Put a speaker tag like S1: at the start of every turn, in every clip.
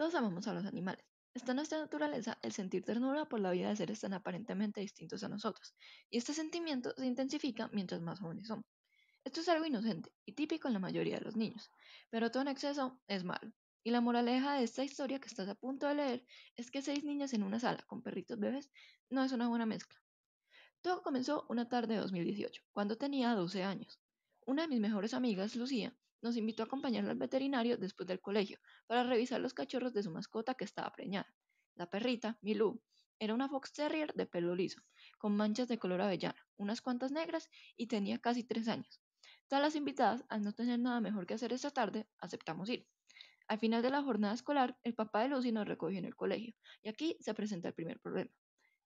S1: Todos amamos a los animales. Está en nuestra naturaleza el sentir ternura por la vida de seres tan aparentemente distintos a nosotros, y este sentimiento se intensifica mientras más jóvenes somos. Esto es algo inocente y típico en la mayoría de los niños, pero todo en exceso es malo. Y la moraleja de esta historia que estás a punto de leer es que seis niñas en una sala con perritos bebés no es una buena mezcla. Todo comenzó una tarde de 2018, cuando tenía 12 años. Una de mis mejores amigas, Lucía, nos invitó a acompañarla al veterinario después del colegio para revisar los cachorros de su mascota que estaba preñada. La perrita, Milú, era una fox terrier de pelo liso, con manchas de color avellana, unas cuantas negras y tenía casi tres años. Todas las invitadas, al no tener nada mejor que hacer esta tarde, aceptamos ir. Al final de la jornada escolar, el papá de Lucy nos recogió en el colegio, y aquí se presenta el primer problema.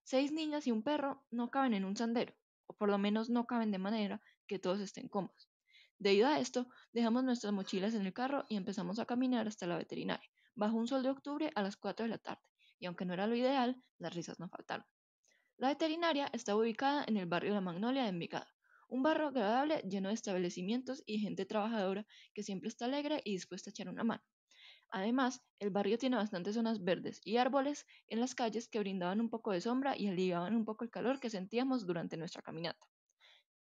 S1: Seis niñas y un perro no caben en un sandero, o por lo menos no caben de manera que todos estén cómodos. Debido a esto, dejamos nuestras mochilas en el carro y empezamos a caminar hasta la veterinaria, bajo un sol de octubre a las 4 de la tarde, y aunque no era lo ideal, las risas no faltaron. La veterinaria estaba ubicada en el barrio La Magnolia de Envigado, un barrio agradable lleno de establecimientos y gente trabajadora que siempre está alegre y dispuesta a echar una mano. Además, el barrio tiene bastantes zonas verdes y árboles en las calles que brindaban un poco de sombra y aliviaban un poco el calor que sentíamos durante nuestra caminata.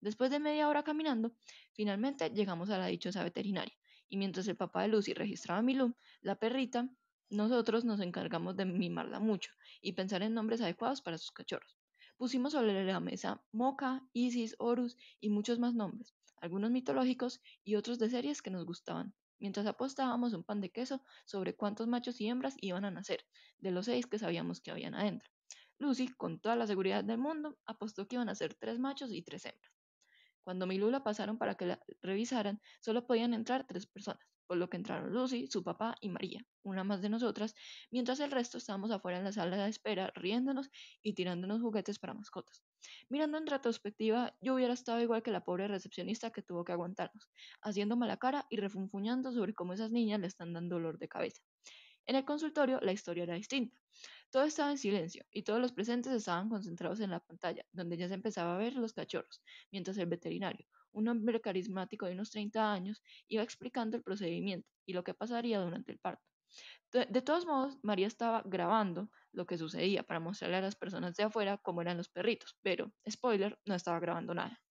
S1: Después de media hora caminando, finalmente llegamos a la dichosa veterinaria, y mientras el papá de Lucy registraba a Milú, la perrita, nosotros nos encargamos de mimarla mucho y pensar en nombres adecuados para sus cachorros. Pusimos sobre la mesa Moca, Isis, Horus y muchos más nombres, algunos mitológicos y otros de series que nos gustaban, mientras apostábamos un pan de queso sobre cuántos machos y hembras iban a nacer, de los seis que sabíamos que habían adentro. Lucy, con toda la seguridad del mundo, apostó que iban a ser tres machos y tres hembras. Cuando mi lula pasaron para que la revisaran, solo podían entrar tres personas, por lo que entraron Lucy, su papá y María, una más de nosotras, mientras el resto estábamos afuera en la sala de espera, riéndonos y tirándonos juguetes para mascotas. Mirando en retrospectiva, yo hubiera estado igual que la pobre recepcionista que tuvo que aguantarnos, haciendo mala cara y refunfuñando sobre cómo esas niñas le están dando dolor de cabeza. En el consultorio la historia era distinta. Todo estaba en silencio y todos los presentes estaban concentrados en la pantalla, donde ya se empezaba a ver los cachorros, mientras el veterinario, un hombre carismático de unos 30 años, iba explicando el procedimiento y lo que pasaría durante el parto. De, de todos modos, María estaba grabando lo que sucedía para mostrarle a las personas de afuera cómo eran los perritos, pero, spoiler, no estaba grabando nada.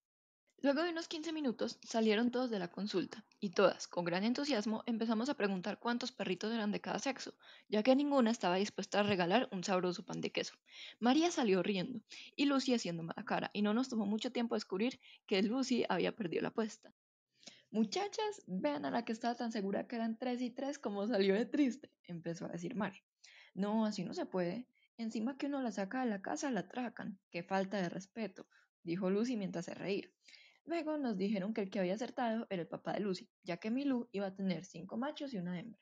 S1: Luego de unos 15 minutos salieron todos de la consulta y todas, con gran entusiasmo, empezamos a preguntar cuántos perritos eran de cada sexo, ya que ninguna estaba dispuesta a regalar un sabroso pan de queso. María salió riendo y Lucy haciendo mala cara, y no nos tomó mucho tiempo descubrir que Lucy había perdido la apuesta. Muchachas, vean a la que estaba tan segura que eran tres y tres como salió de triste, empezó a decir María. No, así no se puede. Encima que uno la saca de la casa, la atracan. Qué falta de respeto, dijo Lucy mientras se reía. Luego nos dijeron que el que había acertado era el papá de Lucy, ya que Milú iba a tener cinco machos y una hembra.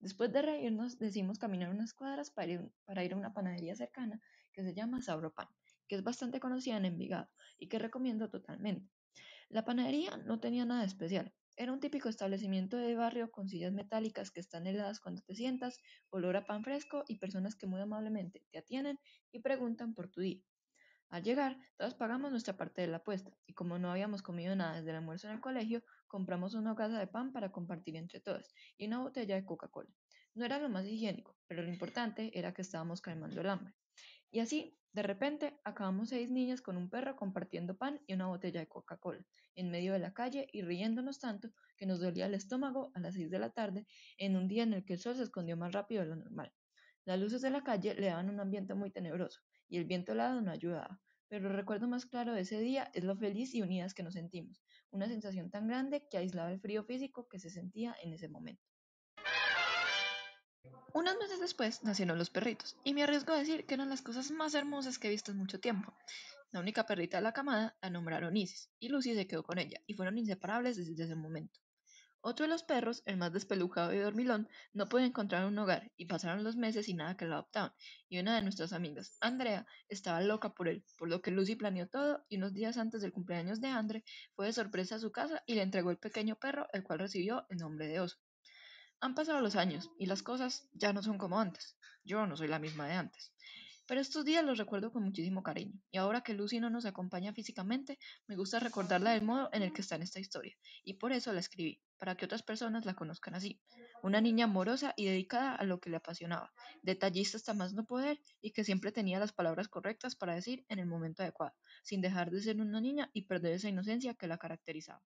S1: Después de reírnos, decidimos caminar unas cuadras para ir, a una panadería cercana que se llama Sabro Pan, que es bastante conocida en Envigado y que recomiendo totalmente. La panadería no tenía nada especial. Era un típico establecimiento de barrio con sillas metálicas que están heladas cuando te sientas, olor a pan fresco y personas que muy amablemente te atienden y preguntan por tu día. Al llegar, todos pagamos nuestra parte de la apuesta, y como no habíamos comido nada desde el almuerzo en el colegio, compramos una hogaza de pan para compartir entre todas y una botella de Coca-Cola. No era lo más higiénico, pero lo importante era que estábamos calmando el hambre. Y así, de repente, acabamos seis niñas con un perro compartiendo pan y una botella de Coca-Cola, en medio de la calle y riéndonos tanto que nos dolía el estómago a las seis de la tarde, en un día en el que el sol se escondió más rápido de lo normal. Las luces de la calle le daban un ambiente muy tenebroso, y el viento helado no ayudaba, pero el recuerdo más claro de ese día es lo feliz y unidas que nos sentimos, una sensación tan grande que aislaba el frío físico que se sentía en ese momento. Unos meses después nacieron los perritos, y me arriesgo a decir que eran las cosas más hermosas que he visto en mucho tiempo. La única perrita de la camada la nombraron Isis, y Lucy se quedó con ella, y fueron inseparables desde ese momento. Otro de los perros, el más despelujado y dormilón, no pudo encontrar un hogar y pasaron los meses sin nada que lo adoptaban. Y una de nuestras amigas, Andrea, estaba loca por él, por lo que Lucy planeó todo y unos días antes del cumpleaños de Andre fue de sorpresa a su casa y le entregó el pequeño perro, el cual recibió el nombre de Oso. Han pasado los años y las cosas ya no son como antes. Yo no soy la misma de antes. Pero estos días los recuerdo con muchísimo cariño, y ahora que Lucy no nos acompaña físicamente, me gusta recordarla del modo en el que está en esta historia, y por eso la escribí, para que otras personas la conozcan así. Una niña amorosa y dedicada a lo que le apasionaba, detallista hasta más no poder, y que siempre tenía las palabras correctas para decir en el momento adecuado, sin dejar de ser una niña y perder esa inocencia que la caracterizaba.